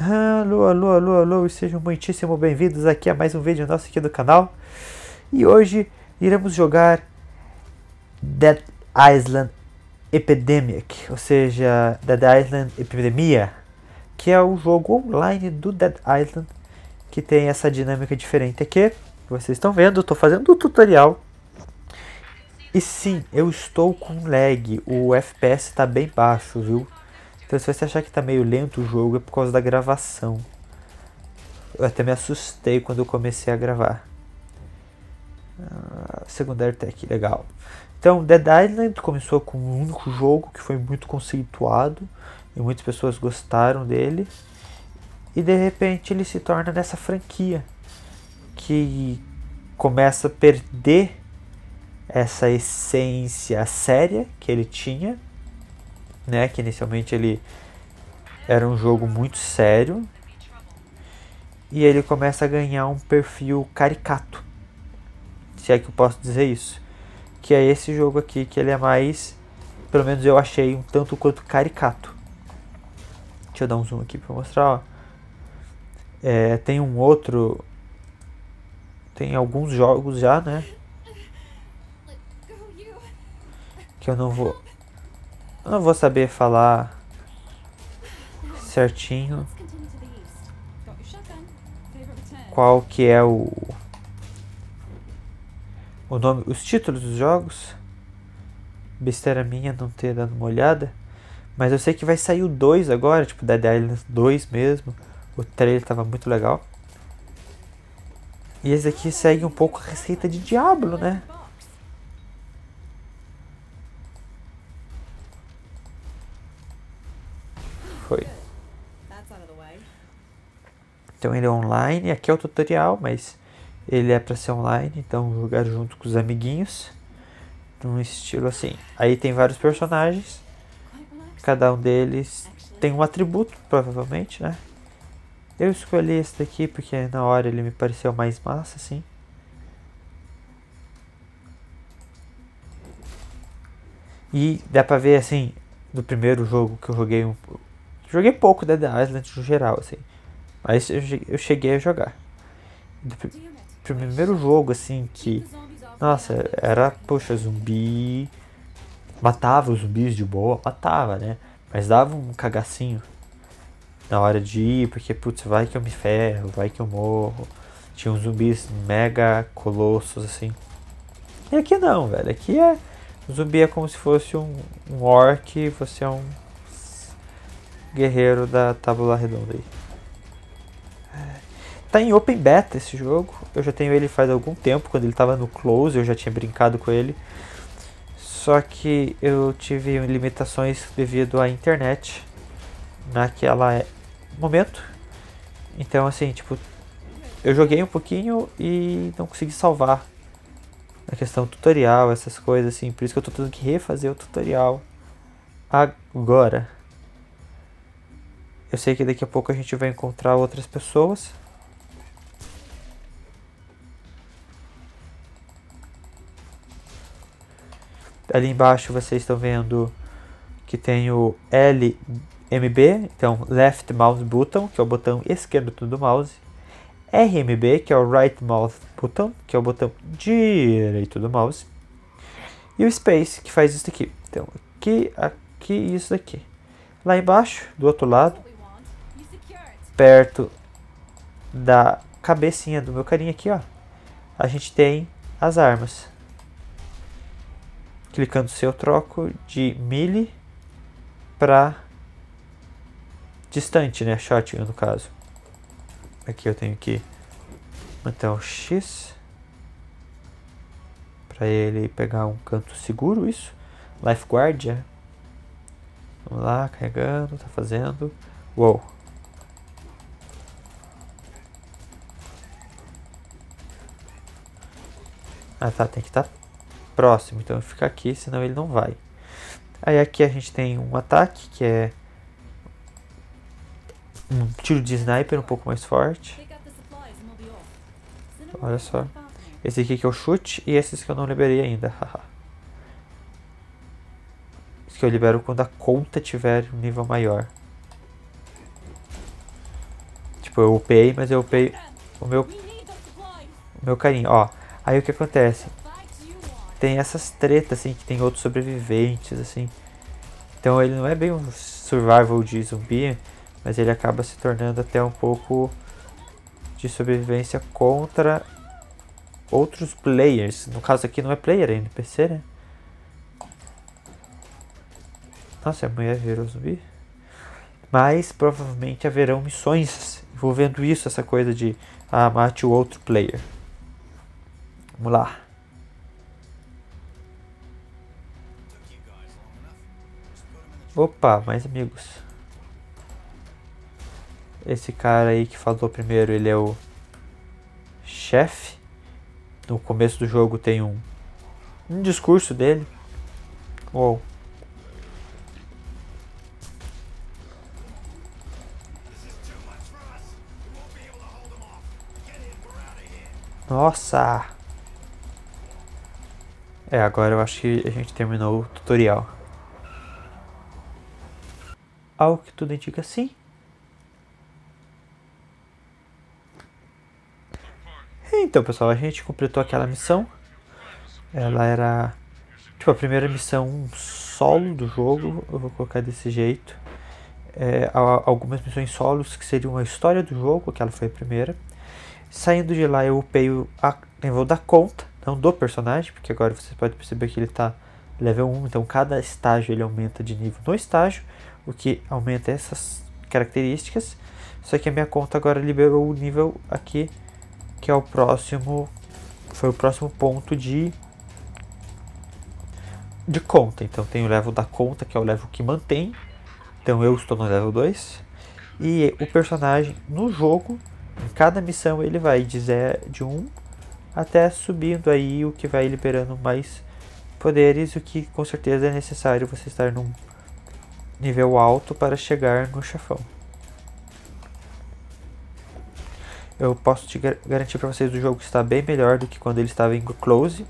Alô, alô, alô, alô, e sejam muitíssimo bem-vindos aqui a mais um vídeo nosso aqui do canal. E hoje iremos jogar Dead Island Epidemic, ou seja, Dead Island Epidemia, que é o jogo online do Dead Island, que tem essa dinâmica diferente aqui, que vocês estão vendo, estou fazendo o tutorial e sim, eu estou com lag, o FPS está bem baixo, viu? Então se você achar que está meio lento o jogo é por causa da gravação. Eu até me assustei quando eu comecei a gravar. Ah, Segunda secundário Tech, legal. Então, Dead Island começou com um único jogo que foi muito conceituado e muitas pessoas gostaram dele. E de repente ele se torna nessa franquia que começa a perder essa essência séria que ele tinha, né? Que inicialmente ele era um jogo muito sério e ele começa a ganhar um perfil caricato, se é que eu posso dizer isso, que é esse jogo aqui que ele é mais, pelo menos eu achei um tanto quanto caricato. Deixa eu dar um zoom aqui para mostrar. Ó. É, tem um outro, tem alguns jogos já, né? que eu não vou eu não vou saber falar certinho qual que é o o nome, os títulos dos jogos. Besteira minha não ter dado uma olhada, mas eu sei que vai sair o 2 agora, tipo Dead Island 2 mesmo. O trailer tava muito legal. E esse aqui segue um pouco a receita de Diablo, né? foi. Então ele é online, aqui é o tutorial, mas ele é para ser online, então jogar junto com os amiguinhos, num estilo assim. Aí tem vários personagens, cada um deles tem um atributo, provavelmente, né? Eu escolhi esse daqui porque na hora ele me pareceu mais massa, assim. E dá pra ver, assim, do primeiro jogo que eu joguei um, Joguei pouco Dead Island no geral, assim. Mas eu cheguei a jogar. O primeiro jogo, assim, que. Nossa, era, poxa, zumbi. Matava os zumbis de boa, matava, né? Mas dava um cagacinho na hora de ir, porque, putz, vai que eu me ferro, vai que eu morro. Tinha uns zumbis mega colossos, assim. E aqui não, velho. Aqui é. O zumbi é como se fosse um, um orc, você é um guerreiro da Tábua Redonda aí. Tá em Open Beta esse jogo. Eu já tenho ele faz algum tempo, quando ele tava no Close, eu já tinha brincado com ele. Só que eu tive limitações devido à internet naquela eh, momento. Então assim, tipo, eu joguei um pouquinho e não consegui salvar a questão tutorial, essas coisas assim. Por isso que eu tô tendo que refazer o tutorial agora. Eu sei que daqui a pouco a gente vai encontrar outras pessoas. Ali embaixo vocês estão vendo que tem o LMB, então Left Mouse Button, que é o botão esquerdo do mouse. RMB, que é o Right Mouse Button, que é o botão direito do mouse. E o Space, que faz isso aqui. Então, aqui, aqui e isso daqui. Lá embaixo, do outro lado, perto da cabecinha do meu carinha aqui, ó, a gente tem as armas. Clicando seu eu troco de mili para distante, né, shotgun no caso. Aqui eu tenho que manter o X para ele pegar um canto seguro, isso. lifeguard é. Vamos lá, carregando, tá fazendo. Uou. Ah tá, tem que estar tá próximo, então fica aqui, senão ele não vai. Aí aqui a gente tem um ataque que é um tiro de sniper um pouco mais forte. Olha só. Esse aqui que é o chute e esses que eu não liberei ainda. Esse que eu libero quando a conta tiver um nível maior. Tipo, eu upei, mas eu upei o meu, o meu carinho. Ó, Aí o que acontece? Tem essas tretas, assim, que tem outros sobreviventes, assim. Então ele não é bem um survival de zumbi, mas ele acaba se tornando até um pouco de sobrevivência contra outros players. No caso aqui não é player, é NPC, né? Nossa, amanhã virou zumbi. Mas provavelmente haverão missões envolvendo isso, essa coisa de ah, mate o outro player. Vamos lá. Opa, mais amigos. Esse cara aí que falou primeiro, ele é o chefe. No começo do jogo tem um, um discurso dele. Uou. Nossa! É, agora eu acho que a gente terminou o tutorial. Algo que tudo indica sim. Então pessoal, a gente completou aquela missão. Ela era tipo a primeira missão solo do jogo, eu vou colocar desse jeito. É, algumas missões solos que seriam a história do jogo, que ela foi a primeira. Saindo de lá eu upei a nível da conta não do personagem, porque agora você pode perceber que ele está level 1, então cada estágio ele aumenta de nível no estágio, o que aumenta essas características. Só que a minha conta agora liberou o nível aqui, que é o próximo, foi o próximo ponto de de conta. Então tem o level da conta, que é o level que mantém. Então eu estou no level 2. E o personagem no jogo, em cada missão ele vai de de 1 um até subindo aí o que vai liberando mais poderes, o que com certeza é necessário você estar num nível alto para chegar no chefão. Eu posso te garantir para vocês o jogo está bem melhor do que quando ele estava em close.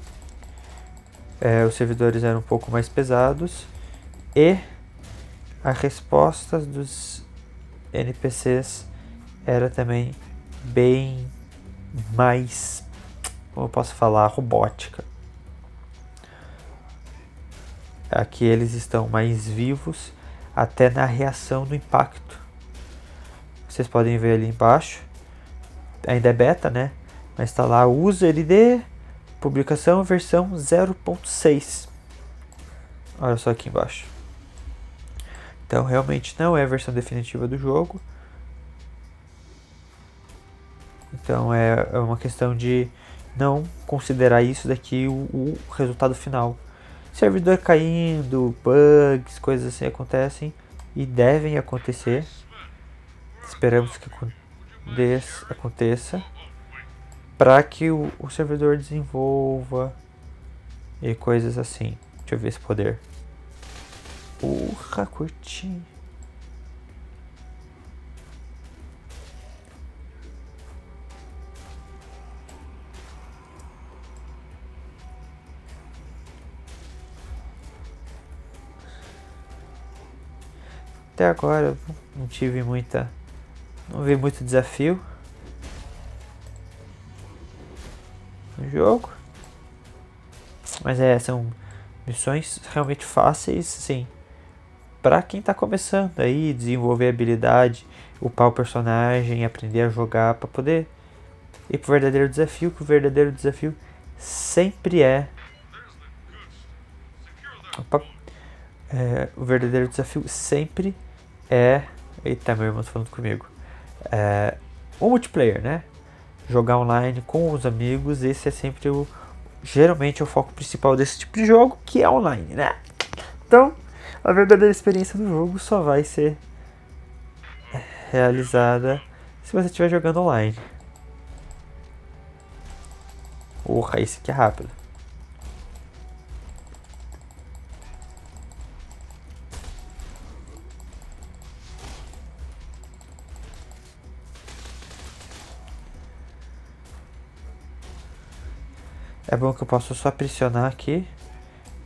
É, os servidores eram um pouco mais pesados e as respostas dos NPCs era também bem mais como eu posso falar, robótica. Aqui eles estão mais vivos até na reação do impacto. Vocês podem ver ali embaixo, ainda é beta, né? Mas está lá user publicação versão 0.6. Olha só aqui embaixo. Então realmente não é a versão definitiva do jogo. Então é, é uma questão de não considerar isso daqui o, o resultado final. Servidor caindo, bugs, coisas assim acontecem e devem acontecer. Esperamos que aconteça para que o, o servidor desenvolva e coisas assim. Deixa eu ver esse poder. Porra, curtinho até agora não tive muita. Não vi muito desafio no jogo. Mas é, são missões realmente fáceis, sim. Pra quem tá começando aí, desenvolver habilidade, upar o personagem, aprender a jogar para poder ir pro verdadeiro desafio, que o verdadeiro desafio sempre é. Opa, é o verdadeiro desafio sempre é é. Eita, meu irmão tá falando comigo. É, o multiplayer, né? Jogar online com os amigos, esse é sempre o. Geralmente é o foco principal desse tipo de jogo, que é online, né? Então, a verdadeira experiência do jogo só vai ser realizada se você estiver jogando online. Porra, esse aqui é rápido. É bom que eu posso só pressionar aqui.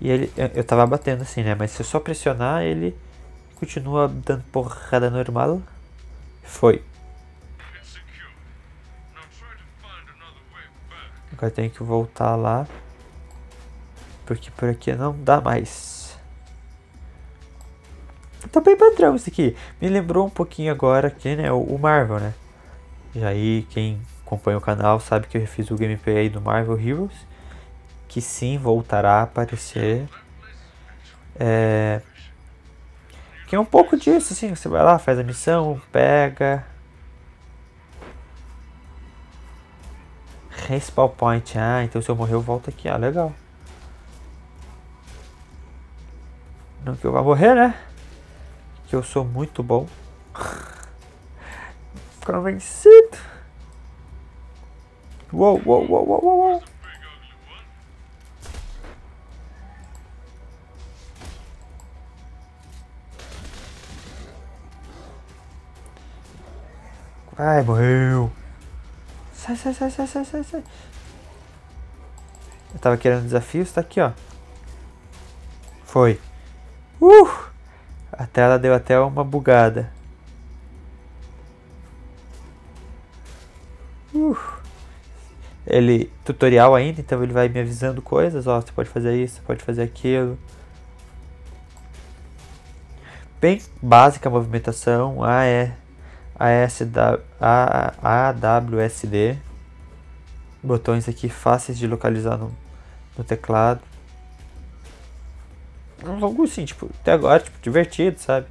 E ele. Eu, eu tava batendo assim, né? Mas se eu só pressionar, ele continua dando porrada normal. Foi. Agora tenho que voltar lá. Porque por aqui não dá mais. Tá bem padrão isso aqui. Me lembrou um pouquinho agora aqui, né? O, o Marvel, né? E aí, quem acompanha o canal sabe que eu fiz o gameplay do Marvel Heroes, que sim voltará a aparecer. É... Que é um pouco disso, assim, você vai lá, faz a missão, pega. Respawn point, ah, então se eu morrer eu volto aqui, ah, legal. Não que eu vá morrer, né? Que eu sou muito bom. Ficaram vencido. Uou, uou, uou, uou, uou. Ai, morreu. Sai, sai, sai, sai, sai, sai, sai. Eu tava querendo desafios, tá aqui, ó. Foi. Uh! A tela deu até uma bugada. Uh! ele tutorial ainda, então ele vai me avisando coisas, ó, você pode fazer isso, pode fazer aquilo. Bem básica a movimentação, A w s AWSD. Botões aqui fáceis de localizar no, no teclado. Um jogo assim, tipo, até agora, tipo, divertido, sabe?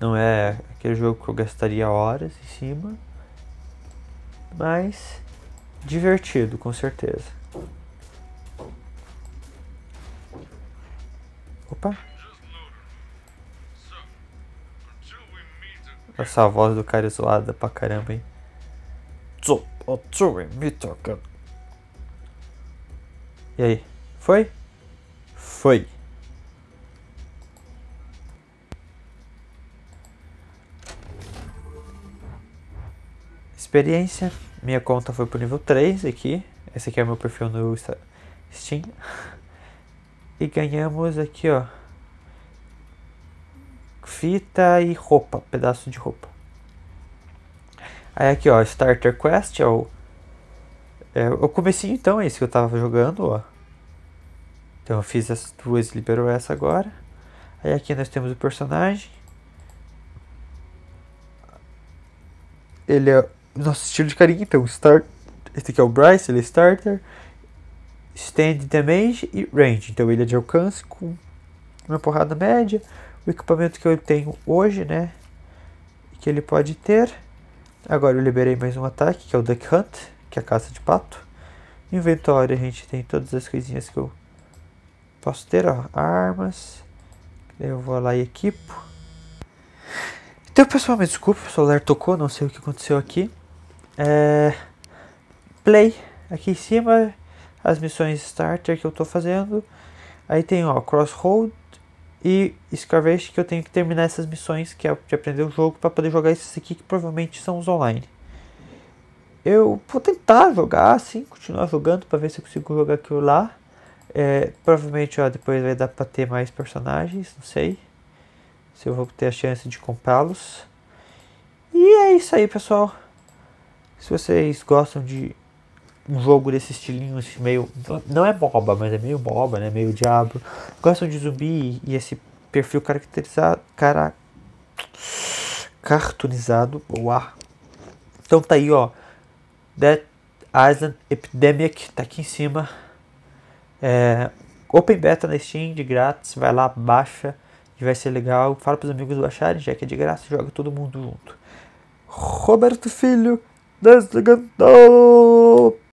Não é aquele jogo que eu gastaria horas em cima. Mas divertido, com certeza. Opa. Essa voz do cara é zoada pra caramba, hein? E aí? Foi? Foi. Experiência minha conta foi pro nível 3 aqui. Esse aqui é o meu perfil no Steam. E ganhamos aqui, ó. Fita e roupa, pedaço de roupa. Aí aqui, ó, Starter Quest é o... É, o comecinho então, é isso que eu tava jogando, ó. Então eu fiz as duas, liberou essa agora. Aí aqui nós temos o personagem. Ele é nosso estilo de carinha. Então, start, esse aqui é o Bryce, ele é starter. Stand Damage e Range. Então, ele é de alcance com uma porrada média. O equipamento que eu tenho hoje, né? Que ele pode ter. Agora eu liberei mais um ataque, que é o Duck Hunt, que é a caça de pato. Inventório, a gente tem todas as coisinhas que eu posso ter, ó. Armas. Eu vou lá e equipo. Então, pessoal, me desculpa, o celular tocou, não sei o que aconteceu aqui é, play aqui em cima as missões starter que eu estou fazendo aí tem ó crossroad e Scavenge que eu tenho que terminar essas missões que é de aprender o jogo para poder jogar esses aqui que provavelmente são os online eu vou tentar jogar assim continuar jogando para ver se eu consigo jogar aquilo lá é, provavelmente ó, depois vai dar para ter mais personagens não sei se eu vou ter a chance de comprá-los e é isso aí pessoal se vocês gostam de um jogo desse estilinho meio. Não é boba, mas é meio boba, né? Meio diabo. Gostam de zumbi e esse perfil caracterizado. Cara, cartoonizado. Uau. Então tá aí, ó. Dead Island Epidemic tá aqui em cima. É, open Beta na Steam, de grátis. Vai lá, baixa. E vai ser legal. Fala pros amigos baixarem, já que é de graça. Joga todo mundo junto. Roberto Filho That's the good though.